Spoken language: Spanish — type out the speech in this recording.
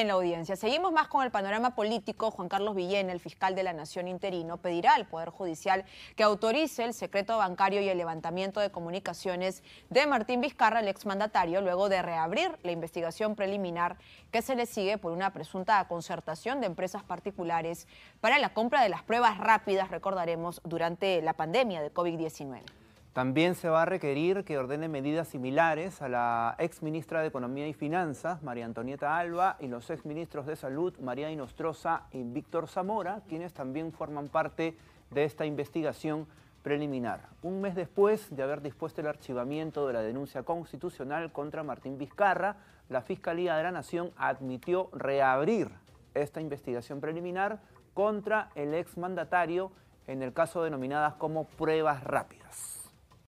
en la audiencia. Seguimos más con el panorama político. Juan Carlos Villena, el fiscal de la Nación interino, pedirá al Poder Judicial que autorice el secreto bancario y el levantamiento de comunicaciones de Martín Vizcarra, el exmandatario, luego de reabrir la investigación preliminar que se le sigue por una presunta concertación de empresas particulares para la compra de las pruebas rápidas, recordaremos, durante la pandemia de COVID-19. También se va a requerir que ordene medidas similares a la ex ministra de Economía y Finanzas, María Antonieta Alba, y los ex ministros de Salud, María Inostroza y Víctor Zamora, quienes también forman parte de esta investigación preliminar. Un mes después de haber dispuesto el archivamiento de la denuncia constitucional contra Martín Vizcarra, la Fiscalía de la Nación admitió reabrir esta investigación preliminar contra el ex mandatario en el caso denominadas como pruebas rápidas.